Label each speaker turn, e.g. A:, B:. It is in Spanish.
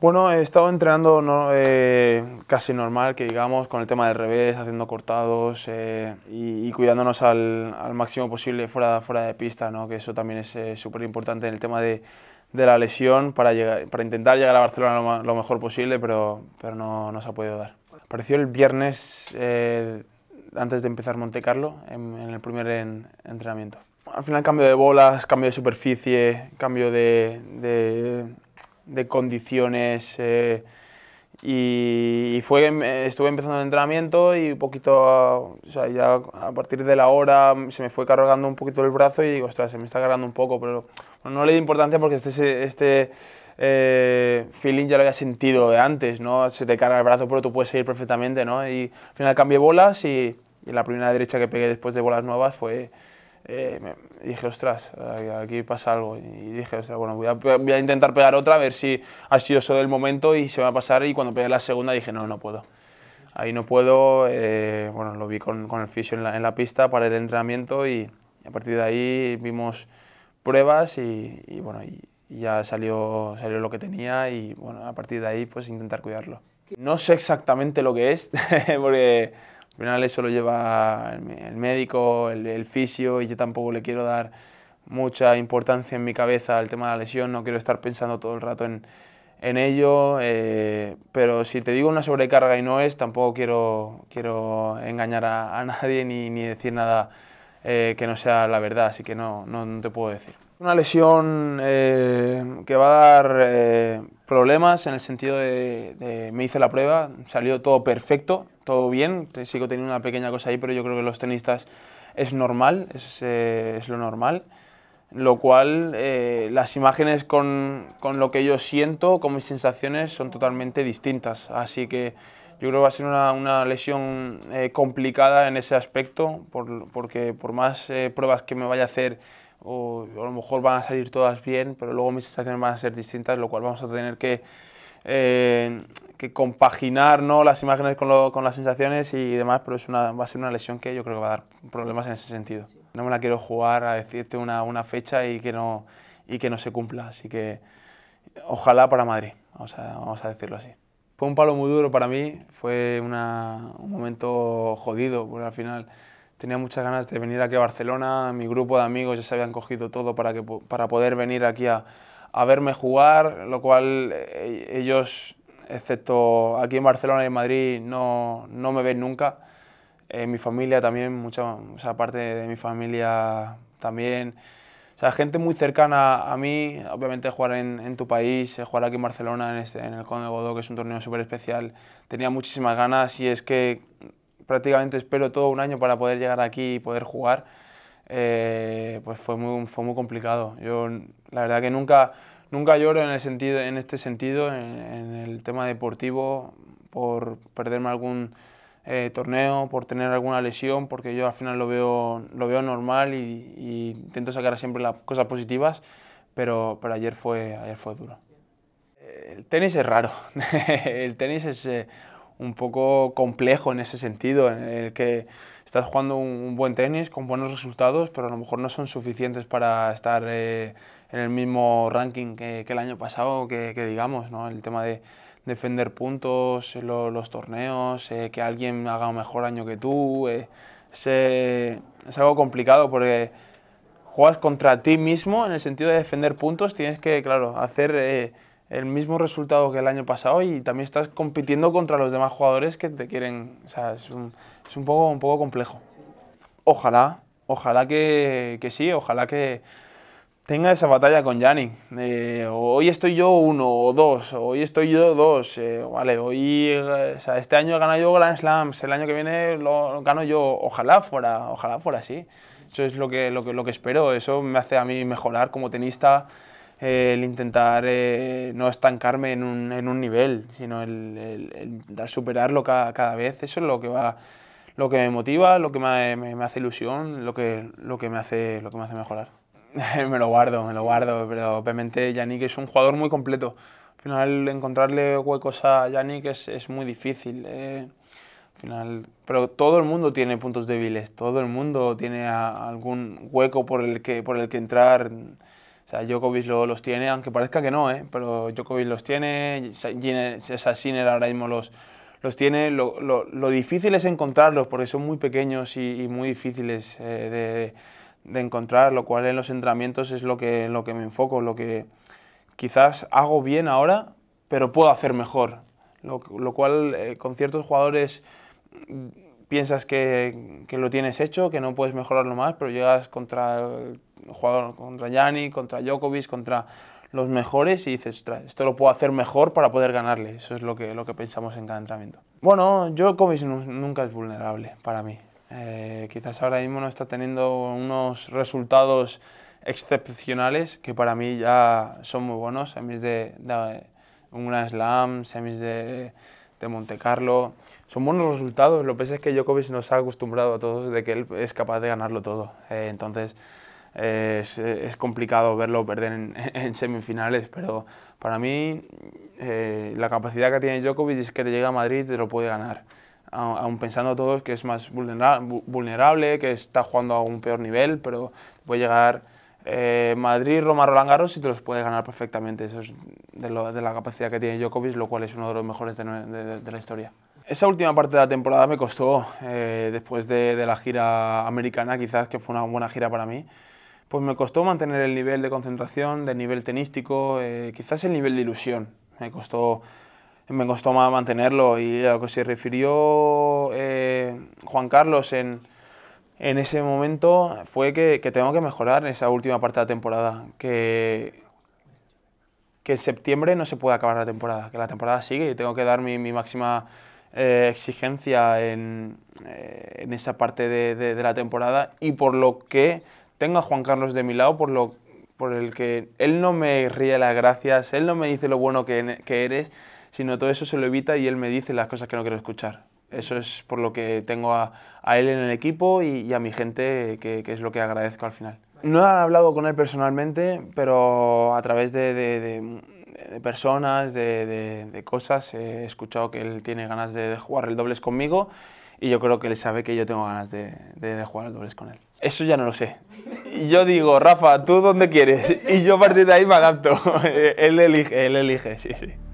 A: Bueno, he estado entrenando no, eh, casi normal, que digamos, con el tema del revés, haciendo cortados eh, y, cuidándonos al, máximo posible fuera, fuera de pista, ¿no? que eso también es eh, súper importante en el tema de, la lesión para, para intentar llegar a Barcelona lo, mejor posible, pero, pero no, no, se ha podido dar. Apareció el viernes antes de empezar Monte Carlo, en, el primer entrenamiento. Al final cambio de bolas, cambio de superficie, cambio de de condiciones eh, y, fue, eh, estuve empezando el entrenamiento y un poquito, ya a partir de la hora se me fue cargando un poquito el brazo y digo, ostras, se me está cargando un poco, pero no le di importancia porque este, este eh, feeling ya lo había sentido de antes, ¿no? Se te carga el brazo pero tú puedes seguir perfectamente, ¿no? Y al final cambié bolas y la primera derecha que pegué después de bolas nuevas fue eh, dije, ostras, eh, aquí pasa algo. Y dije, bueno, voy a, intentar pegar otra, a ver si ha sido solo el momento y se va a pasar. Y cuando pegué la segunda dije, no, no puedo. Ahí no puedo, eh, bueno, lo vi con, el fisio en la, pista para el entrenamiento y, a partir de ahí vimos pruebas y, bueno, y ya salió, salió lo que tenía y bueno, a partir de ahí pues intentar cuidarlo. No sé exactamente lo que es, porque al final eso lo lleva el médico, el, fisio y yo tampoco le quiero dar mucha importancia en mi cabeza al tema de la lesión, no quiero estar pensando todo el rato en, ello, eh, pero si te digo una sobrecarga y no es, tampoco quiero, quiero engañar a, nadie ni, decir nada eh, que no sea la verdad, así que no, no te puedo decir. Una lesión eh, que va a dar eh, problemas en el sentido de, me hice la prueba, salió todo perfecto, todo bien, sigo teniendo una pequeña cosa ahí, pero yo creo que los tenistas es normal, es, eh, lo normal, lo cual las imágenes con, lo que yo siento, con mis sensaciones, son totalmente distintas, así que yo creo que va a ser una, lesión complicada en ese aspecto, porque por más pruebas que me vaya a hacer o a lo mejor van a salir todas bien, pero luego mis sensaciones van a ser distintas, lo cual vamos a tener que, eh, que compaginar ¿no? las imágenes con, lo, con, las sensaciones y demás, pero es una, va a ser una lesión que yo creo que va a dar problemas en ese sentido. No me la quiero jugar a decirte una, una fecha y que, no, y que no se cumpla, así que ojalá para Madrid, vamos a, vamos a decirlo así. Fue un palo muy duro para mí, fue un momento jodido, al final tenía muchas ganas de venir aquí a Barcelona, mi grupo de amigos ya se habían cogido todo para, que, para poder venir aquí a, a verme jugar, lo cual eh, ellos, excepto aquí en Barcelona y en Madrid, no, no me ven nunca. Eh, mi familia también, mucha o parte de mi familia también. O sea, gente muy cercana a mí, obviamente jugar en, tu país, eh, jugar aquí en Barcelona, en, este, en el Conde Godó, que es un torneo súper especial, tenía muchísimas ganas y es que prácticamente espero todo un año para poder llegar aquí y poder jugar, eh, pues fue muy, fue muy complicado. Yo la verdad que nunca, nunca lloro en, el sentido, en este sentido, en, el tema deportivo, por perderme algún eh, torneo, por tener alguna lesión, porque yo al final lo veo, lo veo normal y, intento sacar siempre las cosas positivas, pero, pero ayer, fue, fue duro. El tenis es raro, el tenis es... Eh, un poco complejo en ese sentido, en el que estás jugando un, buen tenis con buenos resultados, pero a lo mejor no son suficientes para estar eh, en el mismo ranking que, el año pasado, que, digamos, ¿no? El tema de defender puntos, eh, los torneos, eh, que alguien haga un mejor año que tú, es, es algo complicado porque juegas contra ti mismo en el sentido de defender puntos, tienes que, claro, hacer el mismo resultado que el año pasado y también estás compitiendo contra los demás jugadores que te quieren. O sea, es un, poco, un poco complejo. Ojalá, ojalá que, sí, ojalá que tenga esa batalla con Yannick. Eh, hoy estoy yo uno o dos, hoy estoy yo dos. Eh, vale, hoy, eh, o sea, este año he ganado yo Grand Slams, el año que viene lo, gano yo. Ojalá fuera, ojalá fuera así. Eso es lo que, lo, lo que espero, eso me hace a mí mejorar como tenista. Eh, el intentar eh, no estancarme en un, en un nivel, sino el, superarlo cada, cada, vez. Eso es lo que va lo que me motiva, lo que me, me, hace ilusión, lo que, lo, que me hace, lo que me hace mejorar. me lo guardo, me lo guardo, pero obviamente Yannick es un jugador muy completo. Al final encontrarle huecos a Yannick es, es muy difícil. Eh, al final, pero todo el mundo tiene puntos débiles, todo el mundo tiene algún hueco por el que, por el que entrar. O sea, Djokovic los tiene, aunque parezca que no, ¿eh? pero Djokovic los tiene, Sassiner ahora mismo los, los tiene. Lo, lo, lo, difícil es encontrarlos porque son muy pequeños y, muy difíciles eh, de, de, encontrar, lo cual en los entrenamientos es lo que, lo que me enfoco, lo que quizás hago bien ahora, pero puedo hacer mejor. Lo, lo cual eh, con ciertos jugadores piensas que, que, lo tienes hecho, que no puedes mejorarlo más, pero llegas contra jugador contra Yanni, contra Djokovic, contra los mejores y dices, esto lo puedo hacer mejor para poder ganarle. Eso es lo que, lo que pensamos en cada entrenamiento. Bueno, Djokovic nunca es vulnerable para mí. Eh, quizás ahora mismo no está teniendo unos resultados excepcionales que para mí ya son muy buenos, semis de, un Grand Slam, semis de, de Monte Carlo. Son buenos resultados, lo que es que Djokovic nos ha acostumbrado a todos de que él es capaz de ganarlo todo. Eh, entonces, es, es, complicado verlo perder en, semifinales, pero para mí eh, la capacidad que tiene Djokovic es que te llega a Madrid y lo puede ganar. Aún pensando todos que es más vulnerable, que está jugando a un peor nivel, pero puede llegar eh, Madrid, Roma, Roland Garros y te los puede ganar perfectamente. Eso es de, la capacidad que tiene Djokovic, lo cual es uno de los mejores de, la historia. Esa última parte de la temporada me costó, eh, después de, la gira americana, quizás que fue una buena gira para mí pues me costó mantener el nivel de concentración, del nivel tenístico, eh, quizás el nivel de ilusión. Me costó, me costó mantenerlo y a lo que se refirió eh, Juan Carlos en, ese momento fue que, tengo que mejorar en esa última parte de la temporada, que, que en septiembre no se puede acabar la temporada, que la temporada sigue y tengo que dar mi, máxima eh, exigencia en, esa parte de, de la temporada y por lo que tengo a Juan Carlos de mi lado por, lo, por el que él no me ríe las gracias, él no me dice lo bueno que, eres, sino todo eso se lo evita y él me dice las cosas que no quiero escuchar. Eso es por lo que tengo a, él en el equipo y, a mi gente, que, es lo que agradezco al final. No he hablado con él personalmente, pero a través de, de personas, de, cosas, he escuchado que él tiene ganas de, jugar el dobles conmigo y yo creo que él sabe que yo tengo ganas de jugar el dobles con él. Eso ya no lo sé. Yo digo, Rafa, ¿tú dónde quieres? Y yo a partir de ahí me adapto. él elige, él elige, sí, sí.